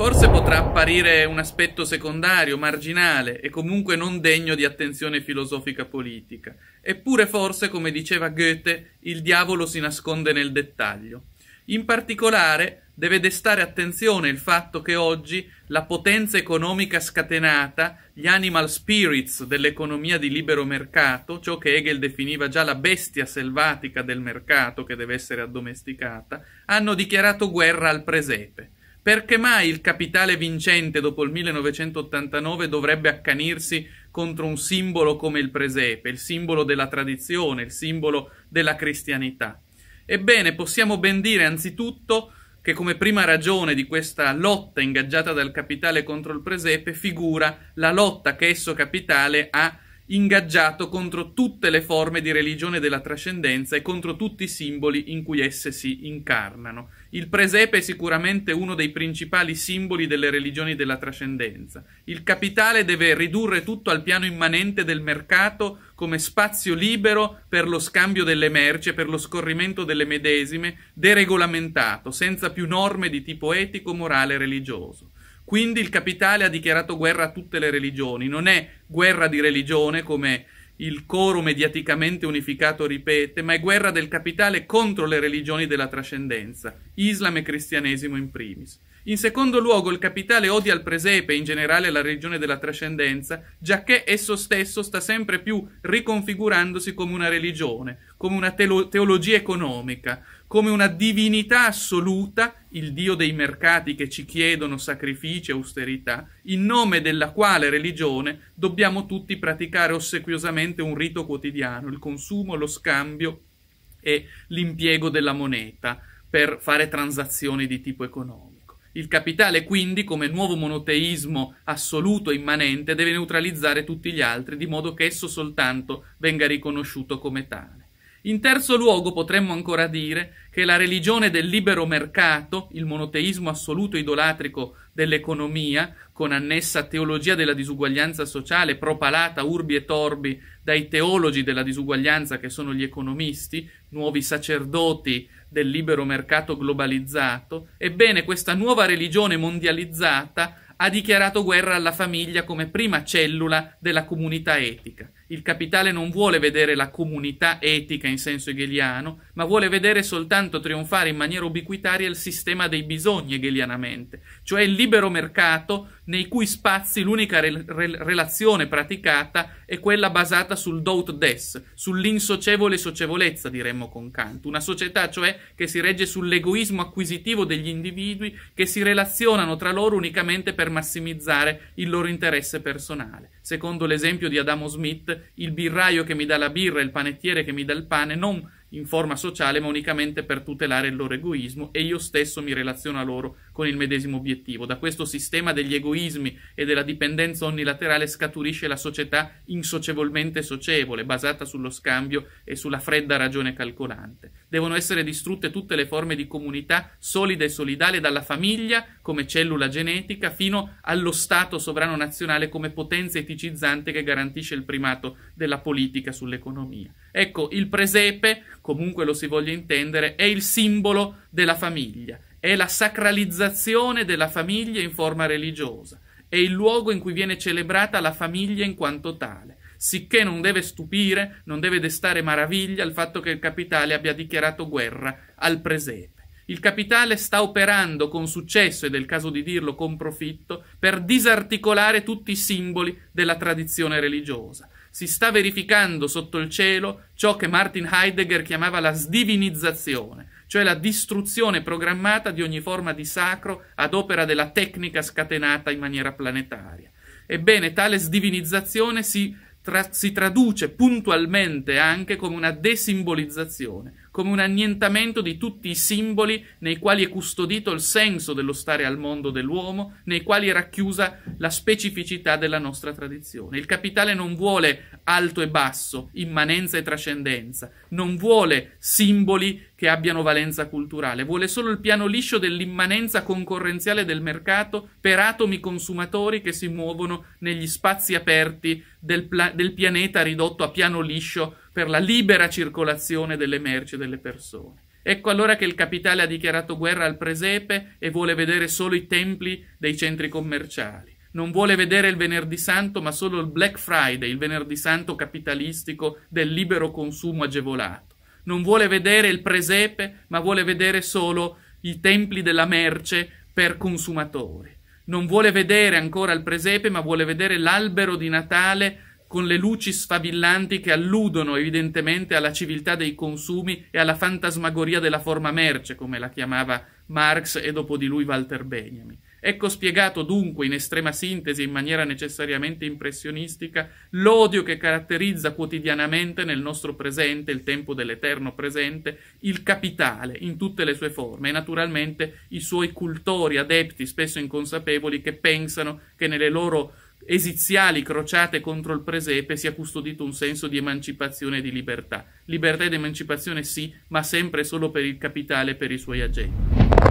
Forse potrà apparire un aspetto secondario, marginale e comunque non degno di attenzione filosofica politica. Eppure forse, come diceva Goethe, il diavolo si nasconde nel dettaglio. In particolare deve destare attenzione il fatto che oggi la potenza economica scatenata, gli animal spirits dell'economia di libero mercato, ciò che Hegel definiva già la bestia selvatica del mercato che deve essere addomesticata, hanno dichiarato guerra al presepe. Perché mai il capitale vincente dopo il 1989 dovrebbe accanirsi contro un simbolo come il presepe, il simbolo della tradizione, il simbolo della cristianità? Ebbene, possiamo ben dire anzitutto che come prima ragione di questa lotta ingaggiata dal capitale contro il presepe figura la lotta che esso capitale ha ingaggiato contro tutte le forme di religione della trascendenza e contro tutti i simboli in cui esse si incarnano. Il presepe è sicuramente uno dei principali simboli delle religioni della trascendenza. Il capitale deve ridurre tutto al piano immanente del mercato come spazio libero per lo scambio delle merci e per lo scorrimento delle medesime, deregolamentato, senza più norme di tipo etico, morale e religioso. Quindi il capitale ha dichiarato guerra a tutte le religioni, non è guerra di religione come il coro mediaticamente unificato ripete, ma è guerra del capitale contro le religioni della trascendenza, Islam e cristianesimo in primis. In secondo luogo, il capitale odia il presepe e in generale la religione della trascendenza, giacché esso stesso sta sempre più riconfigurandosi come una religione, come una teologia economica, come una divinità assoluta, il Dio dei mercati che ci chiedono sacrifici e austerità, in nome della quale religione dobbiamo tutti praticare ossequiosamente un rito quotidiano, il consumo, lo scambio e l'impiego della moneta per fare transazioni di tipo economico. Il capitale quindi, come nuovo monoteismo assoluto e immanente, deve neutralizzare tutti gli altri, di modo che esso soltanto venga riconosciuto come tale. In terzo luogo potremmo ancora dire che la religione del libero mercato, il monoteismo assoluto idolatrico dell'economia, con annessa teologia della disuguaglianza sociale propalata urbi e torbi dai teologi della disuguaglianza che sono gli economisti, nuovi sacerdoti del libero mercato globalizzato, ebbene questa nuova religione mondializzata ha dichiarato guerra alla famiglia come prima cellula della comunità etica il capitale non vuole vedere la comunità etica in senso hegeliano, ma vuole vedere soltanto trionfare in maniera ubiquitaria il sistema dei bisogni hegelianamente, cioè il libero mercato nei cui spazi l'unica re relazione praticata è è quella basata sul dout des, sull'insocevole socievolezza, diremmo con Kant, una società cioè che si regge sull'egoismo acquisitivo degli individui che si relazionano tra loro unicamente per massimizzare il loro interesse personale. Secondo l'esempio di Adamo Smith, il birraio che mi dà la birra e il panettiere che mi dà il pane non in forma sociale ma unicamente per tutelare il loro egoismo e io stesso mi relaziono a loro con il medesimo obiettivo. Da questo sistema degli egoismi e della dipendenza onnilaterale scaturisce la società insocievolmente socievole, basata sullo scambio e sulla fredda ragione calcolante. Devono essere distrutte tutte le forme di comunità solida e solidale dalla famiglia come cellula genetica fino allo Stato sovrano nazionale come potenza eticizzante che garantisce il primato della politica sull'economia. Ecco, il presepe, comunque lo si voglia intendere, è il simbolo della famiglia è la sacralizzazione della famiglia in forma religiosa, è il luogo in cui viene celebrata la famiglia in quanto tale, sicché non deve stupire, non deve destare maraviglia il fatto che il capitale abbia dichiarato guerra al presepe. Il capitale sta operando con successo, ed è il caso di dirlo con profitto, per disarticolare tutti i simboli della tradizione religiosa. Si sta verificando sotto il cielo ciò che Martin Heidegger chiamava la sdivinizzazione, cioè la distruzione programmata di ogni forma di sacro ad opera della tecnica scatenata in maniera planetaria. Ebbene, tale sdivinizzazione si, tra si traduce puntualmente anche come una desimbolizzazione, come un annientamento di tutti i simboli nei quali è custodito il senso dello stare al mondo dell'uomo, nei quali è racchiusa la specificità della nostra tradizione. Il capitale non vuole alto e basso, immanenza e trascendenza, non vuole simboli che abbiano valenza culturale, vuole solo il piano liscio dell'immanenza concorrenziale del mercato per atomi consumatori che si muovono negli spazi aperti del, del pianeta ridotto a piano liscio per la libera circolazione delle merci e delle persone. Ecco allora che il capitale ha dichiarato guerra al presepe e vuole vedere solo i templi dei centri commerciali non vuole vedere il venerdì santo, ma solo il Black Friday, il venerdì santo capitalistico del libero consumo agevolato non vuole vedere il presepe, ma vuole vedere solo i templi della merce per consumatori. Non vuole vedere ancora il presepe, ma vuole vedere l'albero di Natale con le luci sfavillanti che alludono evidentemente alla civiltà dei consumi e alla fantasmagoria della forma merce, come la chiamava Marx e dopo di lui Walter Benjamin. Ecco spiegato dunque in estrema sintesi e in maniera necessariamente impressionistica l'odio che caratterizza quotidianamente nel nostro presente, il tempo dell'eterno presente, il capitale in tutte le sue forme e naturalmente i suoi cultori, adepti spesso inconsapevoli che pensano che nelle loro esiziali crociate contro il presepe sia custodito un senso di emancipazione e di libertà. Libertà ed emancipazione sì, ma sempre solo per il capitale e per i suoi agenti.